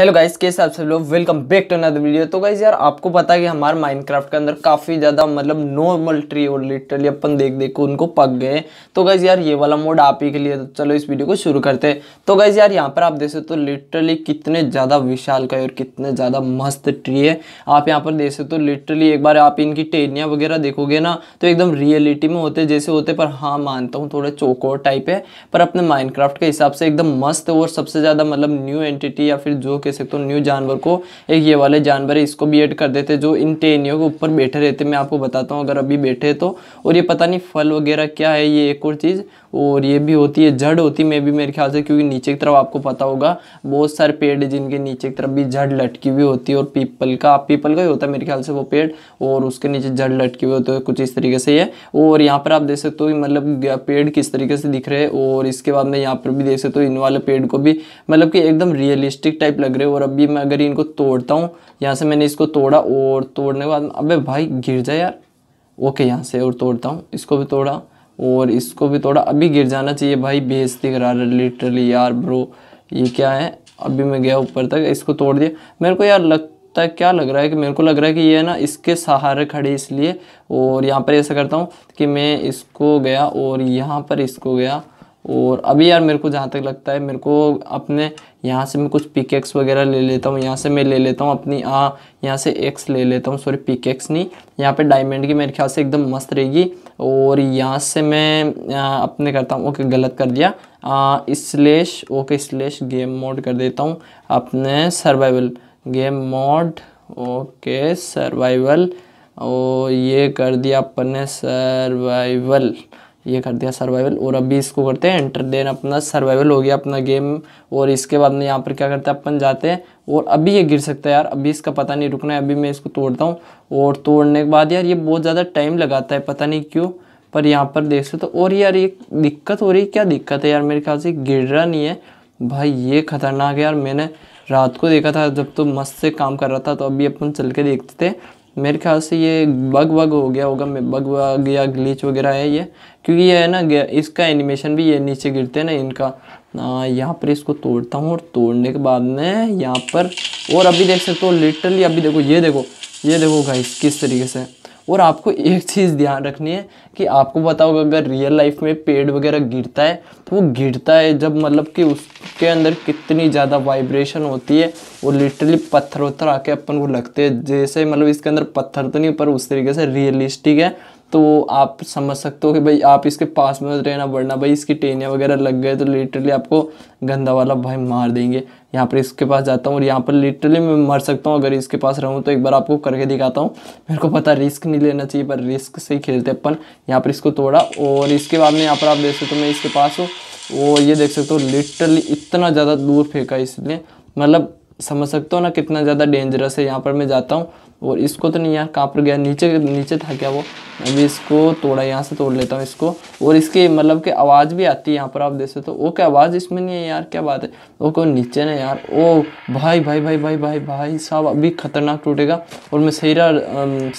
hello guys के हिसाब से लोग welcome back to another video तो गाइस यार आपको पता है कि हमारे माइनक्राफ्ट के अंदर काफ़ी ज़्यादा मतलब नॉर्मल ट्री और लिटरली अपन देख देख को उनको पक गए तो गाइस यार ये वाला मोड आप ही के लिए तो चलो इस वीडियो को शुरू करते हैं तो गाइस यार यहाँ पर आप देख सकते हो तो लिटरली कितने ज़्यादा विशाल का और कितने ज़्यादा मस्त ट्री है आप यहाँ पर देख सकते हो तो लिटरली एक बार आप इनकी टेनियाँ वगैरह देखोगे ना तो एकदम रियलिटी में होते जैसे होते पर हाँ मानता हूँ थोड़े चौकोर टाइप है पर अपने माइनक्राफ्ट के हिसाब से एकदम मस्त और सबसे ज़्यादा मतलब न्यू एंटिटी या फिर जो कह सकते हो न्यू जानवर को एक ये वाले जानवर है इसको भी ऐड कर देते जो इन टेनियों के ऊपर बैठे रहते मैं आपको बताता हूँ अगर अभी बैठे तो और ये पता नहीं फल वगैरह क्या है ये एक और चीज़ और ये भी होती है जड़ होती है मे भी मेरे ख्याल से क्योंकि नीचे की तरफ आपको पता होगा बहुत सारे पेड़ है जिनके नीचे की तरफ भी जड़ लटकी हुई होती है और पीपल का पीपल का ही होता है मेरे ख्याल से वो पेड़ और उसके नीचे जड़ लटकी हुई होती है कुछ इस तरीके से ये और यहाँ पर आप देख सकते हो मतलब पेड़ किस तरीके से दिख रहे हैं और इसके बाद में यहाँ पर भी देख सकते हो इन वाले पेड़ को भी मतलब कि एकदम रियलिस्टिक टाइप लग रहे हो और अभी मैं अगर इनको तोड़ता हूँ यहाँ से मैंने इसको तोड़ा और तोड़ने के बाद अब भाई गिर जाए यार ओके यहाँ से और तोड़ता हूँ इसको भी तोड़ा और इसको भी थोड़ा अभी गिर जाना चाहिए भाई बेजती करा रहा लिटरली यार ब्रो ये क्या है अभी मैं गया ऊपर तक इसको तोड़ दिया मेरे को यार लगता है क्या लग रहा है कि मेरे को लग रहा है कि ये है ना इसके सहारे खड़े इसलिए और यहाँ पर ऐसा करता हूँ कि मैं इसको गया और यहाँ पर इसको गया और अभी यार मेरे को जहाँ तक लगता है मेरे को अपने यहाँ से मैं कुछ पिकेक्स वगैरह ले लेता हूँ यहाँ से मैं ले लेता हूँ अपनी आ यहाँ से एक्स ले लेता हूँ सॉरी पिकेक्स नहीं यहाँ पे डायमंड की मेरे ख्याल से एकदम मस्त रहेगी और यहाँ से मैं अपने करता हूँ ओके गलत कर दिया slash okay slash game mode कर देता हूँ अपने survival game mode okay survival और ये कर दिया अपने सर्वाइवल ये कर दिया सर्वाइवल और अभी इसको करते हैं एंटर देन अपना सर्वाइवल हो गया अपना गेम और इसके बाद में यहाँ पर क्या करते हैं अपन जाते हैं और अभी ये गिर सकता है यार अभी इसका पता नहीं रुकना है अभी मैं इसको तोड़ता हूँ और तोड़ने के बाद यार ये बहुत ज़्यादा टाइम लगाता है पता नहीं क्यों पर यहाँ पर देख सकते हो और यार ये दिक्कत हो रही क्या दिक्कत है यार मेरे ख्याल से गिर रहा नहीं है भाई ये खतरनाक है यार मैंने रात को देखा था जब तो मस्त से काम कर रहा था तो अभी अपन चल के देखते थे मेरे ख्याल से ये बग वग हो गया होगा मैं बग वग या ग्लीच वगैरह है ये क्योंकि ये है ना इसका एनिमेशन भी ये नीचे गिरते हैं ना इनका यहाँ पर इसको तोड़ता हूँ और तोड़ने के बाद में यहाँ पर और अभी देख सकते हो लिटरली अभी देखो ये देखो ये देखो गाइस किस तरीके से और आपको एक चीज़ ध्यान रखनी है कि आपको बताओ अगर रियल लाइफ में पेड़ वगैरह गिरता है तो वो गिरता है जब मतलब कि उसके अंदर कितनी ज़्यादा वाइब्रेशन होती है वो लिटरली पत्थर उत्थर आके अपन को लगते हैं जैसे मतलब इसके अंदर पत्थर तो नहीं पर उस तरीके से रियलिस्टिक है तो आप समझ सकते हो कि भाई आप इसके पास में रहना वरना भाई इसकी टेनियाँ वगैरह लग गए तो लिटरली आपको गंदा वाला भाई मार देंगे यहाँ पर इसके पास जाता हूँ और यहाँ पर लिटरली मैं मर सकता हूँ अगर इसके पास रहूँ तो एक बार आपको करके दिखाता हूँ मेरे को पता रिस्क नहीं लेना चाहिए पर रिस्क से ही खेलते अपन यहाँ पर इसको तोड़ा और इसके बाद में यहाँ पर आप देख सकते हो मैं इसके पास हूँ वो ये देख सकते हो लिटरली इतना ज़्यादा दूर फेंका इसलिए मतलब समझ सकते हो ना कितना ज़्यादा डेंजरस है यहाँ पर मैं जाता हूँ और इसको तो नहीं यहाँ कहाँ पर गया नीचे नीचे था क्या वो अभी इसको तोड़ा यहाँ से तोड़ लेता हूँ इसको और इसकी मतलब कि आवाज़ भी आती है यहाँ पर आप देख सकते हो ओ क्या आवाज़ इसमें नहीं है यार क्या बात है वो को नीचे ना यार ओ भाई भाई भाई भाई भाई भाई साहब अभी खतरनाक टूटेगा और मैं सही रहा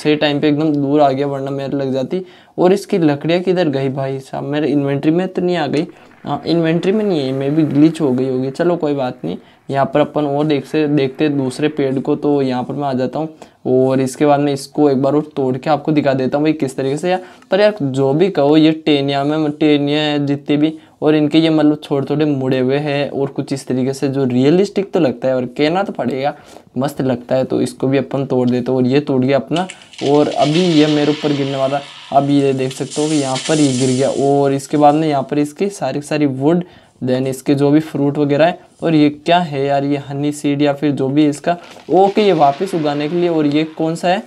सही टाइम पर एकदम दूर आ गया वरना मेरे लग जाती और इसकी लकड़ियाँ किधर गई भाई साहब मेरे इन्वेंट्री में तो नहीं आ गई हाँ इन्वेंट्री में नहीं है मे भी ग्लिच हो गई होगी चलो कोई बात नहीं यहाँ पर अपन और देख से देखते दूसरे पेड़ को तो यहाँ पर मैं आ जाता हूँ और इसके बाद मैं इसको एक बार और तोड़ के आपको दिखा देता हूँ भाई किस तरीके से यार पर यार जो भी कहो ये टेनिया में टेनिया है जितने भी और इनके ये मतलब छोटे छोटे मुड़े हुए हैं और कुछ इस तरीके से जो रियलिस्टिक तो लगता है और कहना तो पड़ेगा मस्त लगता है तो इसको भी अपन तोड़ देते और ये तोड़ गया अपना और अभी ये मेरे ऊपर गिरने वाला अब ये देख सकते हो कि यहाँ पर ये गिर गया और इसके बाद में यहाँ पर इसकी सारी सारी वुड देन इसके जो भी फ्रूट वगैरह है और ये क्या है यार ये हनी सीड या फिर जो भी इसका ओके ये वापस उगाने के लिए और ये कौन सा है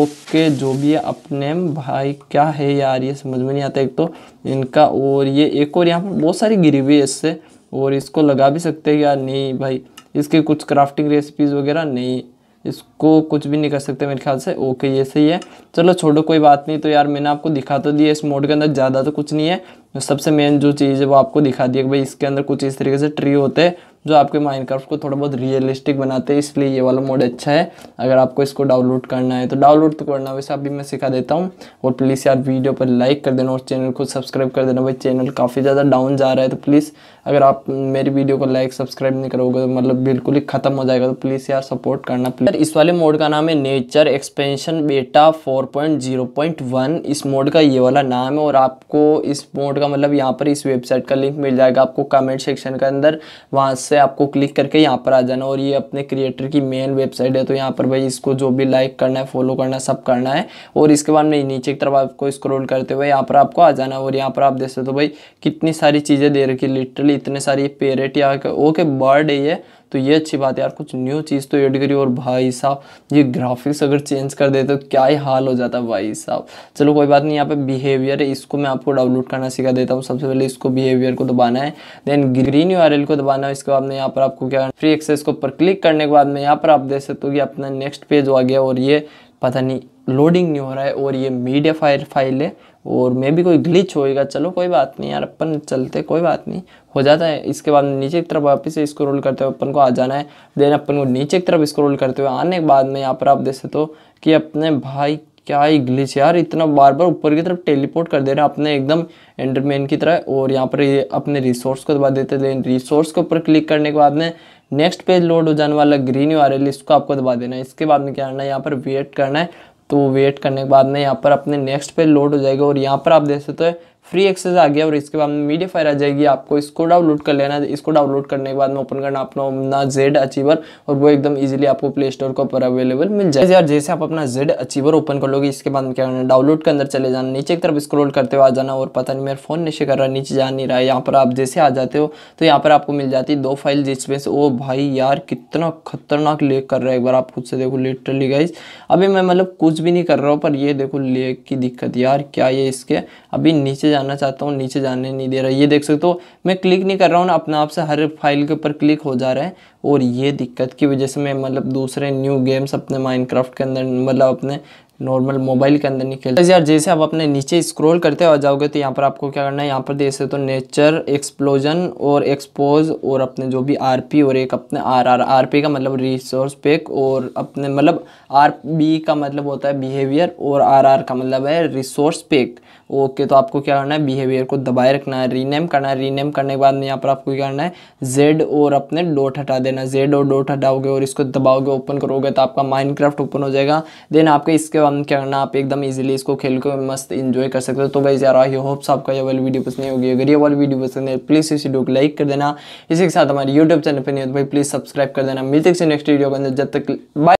ओके जो भी है अपने भाई क्या है यार ये समझ में नहीं आता एक तो इनका और ये एक और यहाँ पर बहुत सारी गिरी हुई है इससे और इसको लगा भी सकते हैं यार नहीं भाई इसके कुछ क्राफ्टिंग रेसिपीज़ वगैरह नहीं इसको कुछ भी नहीं कर सकते मेरे ख्याल से ओके ये सही है चलो छोड़ो कोई बात नहीं तो यार मैंने आपको दिखा तो दिया इस मोड के अंदर ज़्यादा तो कुछ नहीं है तो सबसे मेन जो चीज़ है वो आपको दिखा दिया कि भाई इसके अंदर कुछ इस तरीके से ट्री होते हैं जो आपके माइनक्राफ्ट को थोड़ा बहुत रियलिस्टिक बनाते हैं इसलिए ये वाला मोड अच्छा है अगर आपको इसको डाउनलोड करना है तो डाउनलोड तो करना वैसे अभी मैं सिखा देता हूँ और प्लीज़ यार वीडियो पर लाइक कर देना और चैनल को सब्सक्राइब कर देना भाई चैनल काफ़ी ज़्यादा डाउन जा रहा है तो प्लीज़ अगर आप मेरी वीडियो को लाइक सब्सक्राइब नहीं करोगे तो मतलब बिल्कुल ही ख़त्म हो जाएगा तो प्लीज़ यार सपोर्ट करना प्लीज इस वाले मोड का नाम है नेचर एक्सपेंशन बेटा फोर 4.0.1 इस मोड का ये वाला नाम है और आपको इस मोड का मतलब यहाँ पर इस वेबसाइट का लिंक मिल जाएगा आपको कमेंट सेक्शन के अंदर वहाँ से आपको क्लिक करके यहाँ पर आ जाना और ये अपने क्रिएटर की मेन वेबसाइट है तो यहाँ पर भाई इसको जो भी लाइक करना है फॉलो करना सब करना है और इसके बाद में नीचे की तरफ आपको स्क्रोल करते हुए यहाँ पर आपको आ जाना और यहाँ पर आप देख सकते हो भाई कितनी सारी चीज़ें दे रखी लिटरली इतने सारी पेरेट या ओके बर्ड है तो ये अच्छी बात है यार कुछ न्यू चीज़ तो ऐड करी और भाई साहब ये ग्राफिक्स अगर चेंज कर देते तो क्या ही हाल हो जाता भाई साहब चलो कोई बात नहीं यहाँ पे बिहेवियर है इसको मैं आपको डाउनलोड करना सिखा देता हूँ सबसे पहले इसको बिहेवियर को दबाना है देन ग्रीन यू को दबाना है इसके बाद में यहाँ पर आपको क्या फ्री एक्सेस को पर क्लिक करने के बाद में यहाँ पर आप देख सकते हो कि अपना नेक्स्ट पेज आ गया और ये पता नहीं लोडिंग नहीं हो रहा है और ये मीडिया फाइल फाइल है और मे भी कोई ग्लिच होएगा चलो कोई बात नहीं यार अपन चलते कोई बात नहीं हो जाता है इसके बाद नीचे की तरफ वापस से इसको रोल करते हुए अपन को आ जाना है देन अपन को नीचे की तरफ इसको रोल करते हुए आने के बाद में यहाँ पर आप देख सकते हो कि अपने भाई क्या ही ग्लिच यार इतना बार बार ऊपर की तरफ टेलीपोर्ट कर दे रहे हैं अपने एकदम एंडरमैन की तरह और यहाँ पर ये अपने रिसोर्स को दबा देते हैं रिसोर्स के ऊपर क्लिक करने के बाद में नेक्स्ट पेज लोड हो जाने वाला ग्रीन यू आर इसको आपको दबा देना है इसके बाद में क्या करना है यहाँ पर वेट करना है तो वेट करने के बाद में यहाँ पर अपने नेक्स्ट पेज लोड हो जाएगा और यहाँ पर आप देख सकते हैं फ्री एक्सेस आ गया और इसके बाद मीडिया फायर आ जाएगी आपको इसको डाउनलोड कर लेना इसको डाउनलोड करने के बाद में ओपन करना अपना ना जेड अचीवर और वो एकदम इजीली आपको प्ले स्टोर के ऊपर अवेलेबल मिल जाए यार जैसे आप अपना जेड अचीवर ओपन कर लोगे इसके बाद क्या करना डाउनलोड के अंदर चले जाना नीचे की तरफ स्क्रोल करते हुए आ जाना और पता नहीं मेरा फोन नीचे कर रहा नीचे जा नहीं रहा है यहाँ पर आप जैसे आ जाते हो तो यहाँ पर आपको मिल जाती है दो फाइल जिसमें से ओ भाई यार कितना खतरनाक लेक कर रहा है एक बार आप खुद से देखो लिटरली गाइज अभी मैं मतलब कुछ भी नहीं कर रहा हूँ पर ये देखो लेक की दिक्कत यार क्या ये इसके अभी नीचे जाना चाहता हूँ नीचे जाने नहीं दे रहा ये देख सकते हो मैं क्लिक नहीं कर रहा हूँ अपने आप से हर फाइल के ऊपर क्लिक हो जा रहा है और ये दिक्कत की वजह से मैं मतलब दूसरे न्यू गेम्स अपने माइनक्राफ्ट के अंदर मतलब अपने नॉर्मल मोबाइल के अंदर नहीं खेलते यार जैसे आप अपने नीचे स्क्रॉल करते हो जाओगे तो यहाँ पर आपको क्या करना है यहाँ पर हो तो नेचर एक्सप्लोजन और एक्सपोज और अपने जो भी आरपी और एक अपने आर आर आर पी का मतलब रिसोर्स पेक और अपने मतलब आर बी का मतलब होता है बिहेवियर और आर आर का मतलब है रिसोर्स पेक ओके तो आपको क्या करना है बिहेवियर को दबाए रखना है रीनेम करना है रीनेम करने के बाद में यहाँ पर आपको क्या करना है जेड और अपने डोट हटा देना जेड और डोट हटाओगे और इसको दबाओगे ओपन करोगे तो आपका क्राफ्ट ओपन हो जाएगा देन आपके इसके बंद करना आप एकदम इजीली इसको खेल के मस्त इन्जॉय कर सकते हो तो भाई यार आई होप्स आपका ये वाली वीडियो पसंद होगी अगर ये वाली वीडियो पसंद है प्लीज़ इस वीडियो को लाइक कर देना इसी के साथ हमारे यूट्यूब चैनल पर नहीं हो तो भाई प्लीज़ सब्सक्राइब कर देना मिलते हैं नेक्स्ट वीडियो के अंदर जब तक बाय